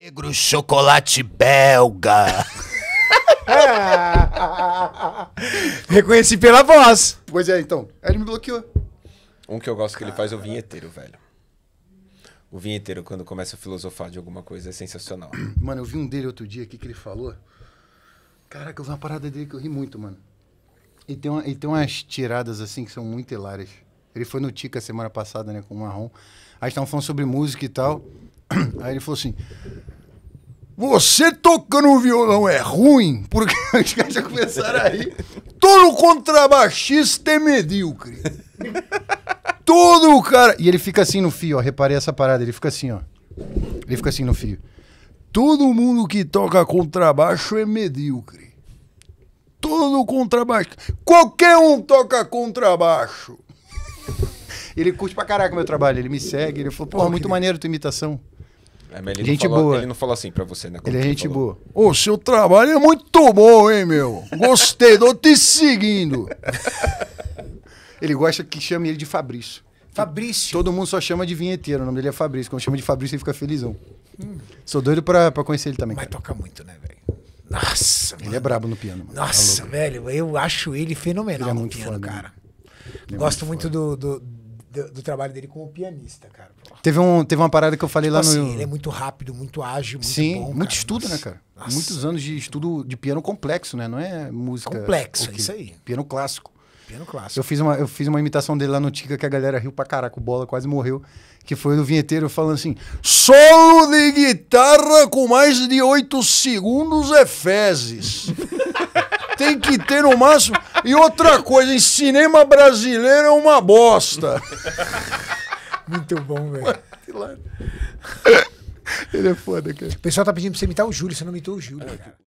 Negro chocolate belga. Reconheci pela voz. Pois é, então. Aí ele me bloqueou. Um que eu gosto que ele faz é o vinheteiro, velho. O vinheteiro, quando começa a filosofar de alguma coisa, é sensacional. Mano, eu vi um dele outro dia aqui que ele falou. Caraca, eu vi uma parada dele que eu ri muito, mano. E tem, uma, e tem umas tiradas assim que são muito hilárias. Ele foi no Tica semana passada, né, com o Marrom. Aí estavam falando sobre música e tal. Aí ele falou assim: Você tocando violão é ruim? Porque os caras já começaram a rir. Todo contrabaixista é medíocre. Todo o cara. E ele fica assim no fio, ó. Reparei essa parada. Ele fica assim, ó. Ele fica assim no fio. Todo mundo que toca contrabaixo é medíocre. Todo contrabaixo. Qualquer um toca contrabaixo. ele curte pra caraca o meu trabalho. Ele me segue. Ele falou, porra, muito maneiro tua imitação. É, mas ele gente não falou, boa. Ele não falou assim pra você, né? ele é gente falou. boa. Ô, seu trabalho é muito bom, hein, meu? Gostei, tô te seguindo. ele gosta que chame ele de Fabrício. Fabrício. Todo mundo só chama de vinheteiro, o nome dele é Fabrício. Quando chama de Fabrício, ele fica felizão. Hum. Sou doido pra, pra conhecer ele também. Mas cara. toca muito, né, velho? Nossa, Ele é mano. é brabo no piano, mano. Nossa, tá velho, eu acho ele fenomenal ele é no piano, foda, cara. Né? É Gosto muito, muito do, do do, do, trabalho dele como pianista, cara. Teve, um, teve uma parada que eu falei tipo lá assim, no. Ele é muito rápido, muito ágil, muito Sim, bom, muito cara. estudo, né, Nossa. né, cara? Nossa. Muitos anos de estudo de piano complexo, né? Não é música. Complexo, okay. é isso aí. Piano clássico. Piano clássico. Eu fiz, uma, eu fiz uma imitação dele lá no Tica que a galera riu pra caraca, o bola quase morreu. Que foi no vinheteiro falando assim: solo de guitarra com mais de oito segundos é fezes. Tem que ter no máximo. E outra coisa, em cinema brasileiro é uma bosta. Muito bom, velho. Ele é foda, cara. O pessoal tá pedindo pra você imitar o Júlio, você não imitou o Júlio, é, cara.